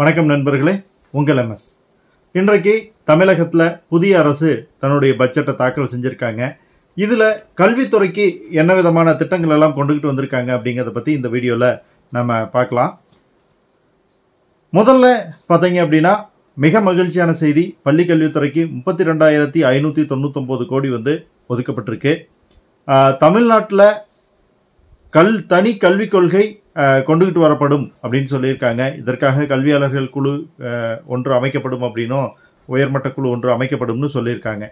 வணக்கம் நண்பர்களே உங்கள் எம்எஸ் இன்றைக்கு தமிழகத்தில் புதிய அரசு தன்னுடைய பட்ஜெட்டை தாக்கல் செஞ்சுருக்காங்க இதில் கல்வித்துறைக்கு என்ன விதமான திட்டங்கள் எல்லாம் கொண்டுக்கிட்டு வந்திருக்காங்க அப்படிங்கிறத பற்றி இந்த வீடியோவில் நம்ம பார்க்கலாம் முதல்ல பார்த்தீங்க அப்படின்னா மிக மகிழ்ச்சியான செய்தி பள்ளி கல்வித்துறைக்கு முப்பத்தி ரெண்டாயிரத்தி ஐநூற்றி தொண்ணூற்றொம்பது கோடி வந்து ஒதுக்கப்பட்டிருக்கு தமிழ்நாட்டில் கல் தனி கல்விக் கொள்கை கொண்டுகிட்டு வரப்படும் அப்படின்னு சொல்லியிருக்காங்க இதற்காக கல்வியாளர்கள் குழு ஒன்று அமைக்கப்படும் அப்படின்னும் உயர்மட்ட குழு ஒன்று அமைக்கப்படும்னு சொல்லியிருக்காங்க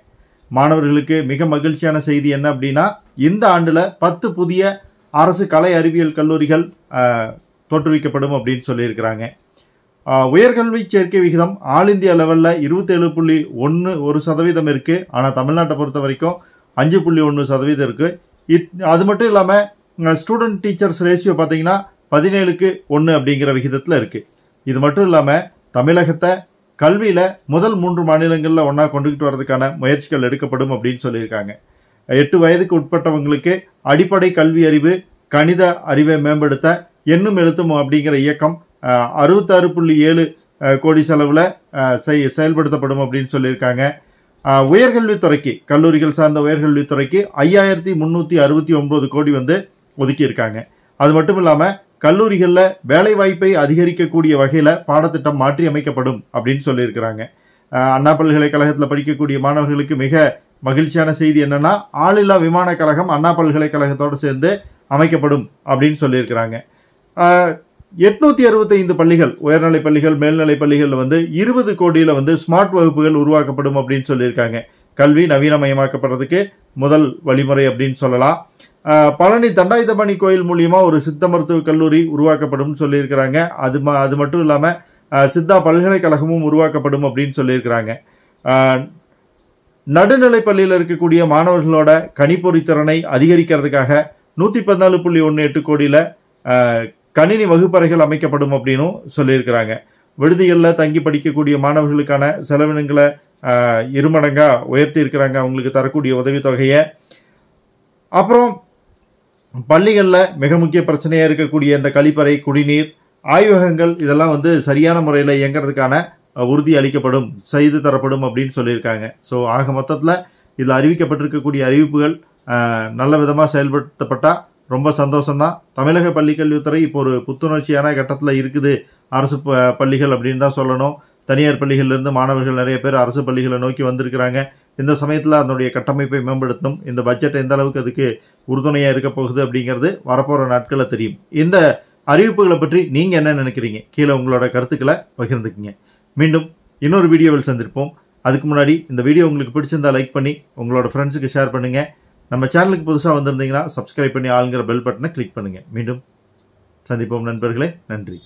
மாணவர்களுக்கு மிக மகிழ்ச்சியான செய்தி என்ன அப்படின்னா இந்த ஆண்டில் பத்து புதிய அரசு கலை அறிவியல் கல்லூரிகள் தோற்றுவிக்கப்படும் அப்படின்னு சொல்லியிருக்கிறாங்க உயர்கல்வி சேர்க்கை விகிதம் ஆல் இந்தியா லெவலில் இருபத்தேழு புள்ளி ஒன்று ஒரு சதவீதம் இருக்குது ஆனால் தமிழ்நாட்டை பொறுத்த வரைக்கும் அஞ்சு புள்ளி ஒன்று சதவீதம் இருக்குது இத் அது மட்டும் இல்லாமல் ஸ்டூடெண்ட் டீச்சர்ஸ் ரேஷியோ பார்த்திங்கன்னா பதினேழுக்கு ஒன்று அப்படிங்கிற விகிதத்தில் இருக்குது இது மட்டும் இல்லாமல் தமிழகத்தை கல்வியில் முதல் மூன்று மாநிலங்களில் ஒன்றா கொண்டுகிட்டு வர்றதுக்கான முயற்சிகள் எடுக்கப்படும் அப்படின்னு சொல்லியிருக்காங்க எட்டு வயதுக்கு உட்பட்டவங்களுக்கு அடிப்படை கல்வி அறிவு கணித அறிவை மேம்படுத்த எண்ணும் எழுத்தும் அப்படிங்கிற இயக்கம் அறுபத்தாறு புள்ளி ஏழு கோடி செலவில் செய் செயல்படுத்தப்படும் அப்படின்னு சொல்லியிருக்காங்க உயர்கல்வித்துறைக்கு கல்லூரிகள் சார்ந்த உயர்கல்வித்துறைக்கு ஐயாயிரத்தி முந்நூற்றி அறுபத்தி ஒம்பது கோடி வந்து ஒதுக்கியிருக்காங்க அது மட்டும் இல்லாமல் கல்லூரிகளில் வேலைவாய்ப்பை அதிகரிக்கக்கூடிய வகையில் பாடத்திட்டம் மாற்றி அமைக்கப்படும் அப்படின்னு சொல்லியிருக்கிறாங்க அண்ணா பல்கலைக்கழகத்தில் படிக்கக்கூடிய மாணவர்களுக்கு மிக மகிழ்ச்சியான செய்தி என்னென்னா ஆளில்லா விமான கழகம் அண்ணா பல்கலைக்கழகத்தோடு சேர்ந்து அமைக்கப்படும் அப்படின்னு சொல்லியிருக்கிறாங்க எட்நூற்றி அறுபத்தைந்து பள்ளிகள் உயர்நிலை பள்ளிகள் மேல்நிலை பள்ளிகளில் வந்து இருபது கோடியில் வந்து ஸ்மார்ட் வகுப்புகள் உருவாக்கப்படும் அப்படின்னு சொல்லியிருக்காங்க கல்வி நவீனமயமாக்கப்படுறதுக்கு முதல் வழிமுறை அப்படின்னு சொல்லலாம் பழனி தண்டாயுதபாணி கோயில் மூலியமாக ஒரு சித்த மருத்துவக் கல்லூரி உருவாக்கப்படும் சொல்லியிருக்கிறாங்க அது ம அது மட்டும் இல்லாமல் சித்தா பல்கலைக்கழகமும் உருவாக்கப்படும் அப்படின்னு சொல்லியிருக்கிறாங்க நடுநிலை பள்ளியில் இருக்கக்கூடிய மாணவர்களோட கணிப்பொறி திறனை அதிகரிக்கிறதுக்காக நூற்றி பதினாலு புள்ளி ஒன்று எட்டு கோடியில் கணினி வகுப்பறைகள் அமைக்கப்படும் அப்படின்னும் சொல்லியிருக்கிறாங்க விடுதிகளில் தங்கி படிக்கக்கூடிய மாணவர்களுக்கான செலவினங்களை இருமடங்காக உயர்த்தி இருக்கிறாங்க அவங்களுக்கு தரக்கூடிய உதவித்தொகையை அப்புறம் பள்ளிகளில் மிக முக்கிய பிரச்சனையாக இருக்கக்கூடிய இந்த கழிப்பறை குடிநீர் ஆய்வகங்கள் இதெல்லாம் வந்து சரியான முறையில் இயங்கிறதுக்கான உறுதி அளிக்கப்படும் செய்து தரப்படும் அப்படின்னு சொல்லியிருக்காங்க ஸோ ஆக மொத்தத்தில் இதில் அறிவிக்கப்பட்டிருக்கக்கூடிய அறிவிப்புகள் நல்ல விதமாக செயல்படுத்தப்பட்டால் ரொம்ப சந்தோஷம்தான் தமிழக பள்ளிக்கல்வித்துறை இப்போ ஒரு புத்துணர்ச்சியான கட்டத்தில் இருக்குது அரசு பள்ளிகள் அப்படின்னு தான் சொல்லணும் தனியார் பள்ளிகள்லேருந்து மாணவர்கள் நிறைய பேர் அரசு பள்ளிகளை நோக்கி வந்திருக்கிறாங்க இந்த சமயத்தில் அதனுடைய கட்டமைப்பை மேம்படுத்தும் இந்த பட்ஜெட் எந்த அளவுக்கு அதுக்கு உறுதுணையாக இருக்க போகுது அப்படிங்கிறது வரப்போகிற நாட்களில் தெரியும் இந்த அறிவிப்புகளை பற்றி நீங்கள் என்ன நினைக்கிறீங்க கீழே உங்களோட கருத்துக்களை பகிர்ந்துக்கிங்க மீண்டும் இன்னொரு வீடியோவில் சந்திருப்போம் அதுக்கு முன்னாடி இந்த வீடியோ உங்களுக்கு பிடிச்சிருந்தா லைக் பண்ணி உங்களோட ஃப்ரெண்ட்ஸுக்கு ஷேர் பண்ணுங்கள் நம்ம சேனலுக்கு புதுசாக வந்திருந்தீங்கன்னா சப்ஸ்கிரைப் பண்ணி ஆளுங்கிற பெல் பட்டனை கிளிக் பண்ணுங்கள் மீண்டும் சந்திப்போம் நண்பர்களே நன்றி